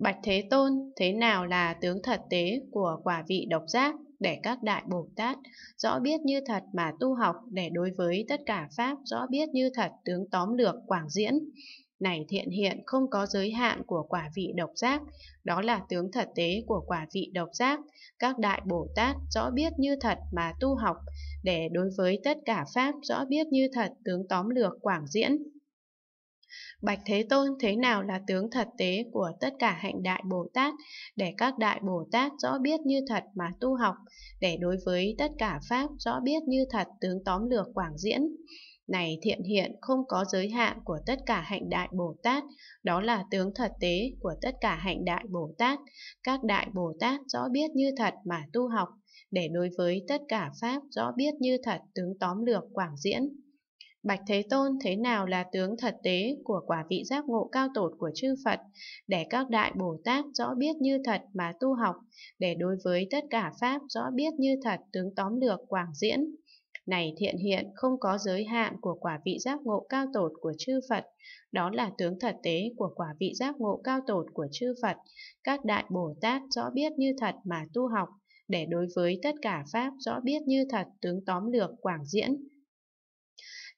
Bạch Thế Tôn, thế nào là tướng thật tế của quả vị độc giác để các đại Bồ Tát rõ biết như thật mà tu học để đối với tất cả Pháp rõ biết như thật tướng tóm lược quảng diễn. Này thiện hiện không có giới hạn của quả vị độc giác, đó là tướng thật tế của quả vị độc giác, các đại Bồ Tát rõ biết như thật mà tu học, để đối với tất cả Pháp rõ biết như thật tướng tóm lược quảng diễn. Bạch Thế Tôn thế nào là tướng thật tế của tất cả hạnh đại Bồ Tát, để các đại Bồ Tát rõ biết như thật mà tu học, để đối với tất cả Pháp rõ biết như thật tướng tóm lược quảng diễn. Này thiện hiện không có giới hạn của tất cả hạnh đại Bồ Tát, đó là tướng thật tế của tất cả hạnh đại Bồ Tát. Các đại Bồ Tát rõ biết như thật mà tu học, để đối với tất cả Pháp rõ biết như thật tướng tóm lược quảng diễn. Bạch Thế Tôn thế nào là tướng thật tế của quả vị giác ngộ cao tột của chư Phật, để các đại Bồ Tát rõ biết như thật mà tu học, để đối với tất cả Pháp rõ biết như thật tướng tóm lược quảng diễn. Này thiện hiện không có giới hạn của quả vị giác ngộ cao tột của chư Phật, đó là tướng thật tế của quả vị giác ngộ cao tột của chư Phật, các đại Bồ Tát rõ biết như thật mà tu học, để đối với tất cả Pháp rõ biết như thật tướng tóm lược quảng diễn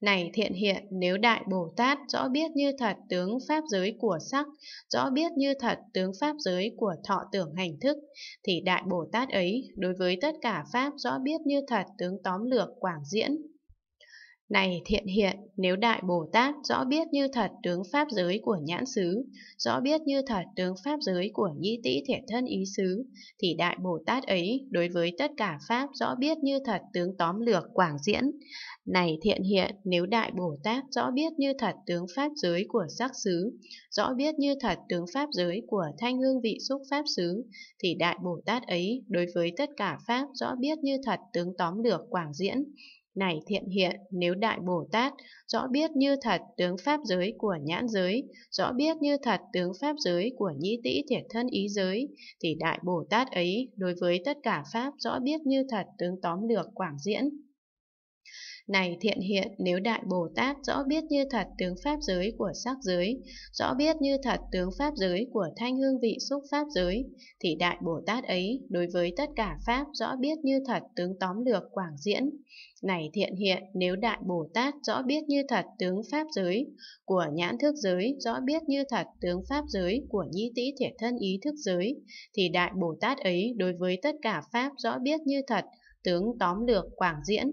này thiện hiện, nếu Đại Bồ Tát rõ biết như thật tướng pháp giới của sắc, rõ biết như thật tướng pháp giới của thọ tưởng hành thức, thì Đại Bồ Tát ấy, đối với tất cả pháp rõ biết như thật tướng tóm lược quảng diễn, này thiện hiện, nếu Đại Bồ Tát rõ biết như thật tướng pháp giới của nhãn xứ, rõ biết như thật tướng pháp giới của nhi tỷ thiện thân ý xứ, thì Đại Bồ Tát ấy đối với tất cả pháp rõ biết như thật tướng tóm lược quảng diễn. Này thiện hiện, nếu Đại Bồ Tát rõ biết như thật tướng pháp giới của sắc xứ, rõ biết như thật tướng pháp giới của thanh hương vị xúc pháp xứ, thì Đại Bồ Tát ấy đối với tất cả pháp rõ biết như thật tướng tóm lược quảng diễn. Này thiện hiện, nếu Đại Bồ Tát rõ biết như thật tướng pháp giới của nhãn giới, rõ biết như thật tướng pháp giới của nhĩ tĩ thiệt thân ý giới, thì Đại Bồ Tát ấy đối với tất cả pháp rõ biết như thật tướng tóm lược quảng diễn, này thiện hiện, nếu Đại Bồ Tát rõ biết như thật tướng pháp giới của sắc giới, rõ biết như thật tướng pháp giới của thanh hương vị xúc pháp giới, thì Đại Bồ Tát ấy đối với tất cả pháp rõ biết như thật tướng tóm lược quảng diễn. Này thiện hiện, nếu Đại Bồ Tát rõ biết như thật tướng pháp giới của nhãn thức giới, rõ biết như thật tướng pháp giới của nhi tĩ thể thân ý thức giới, thì Đại Bồ Tát ấy đối với tất cả pháp rõ biết như thật tướng tóm lược quảng diễn.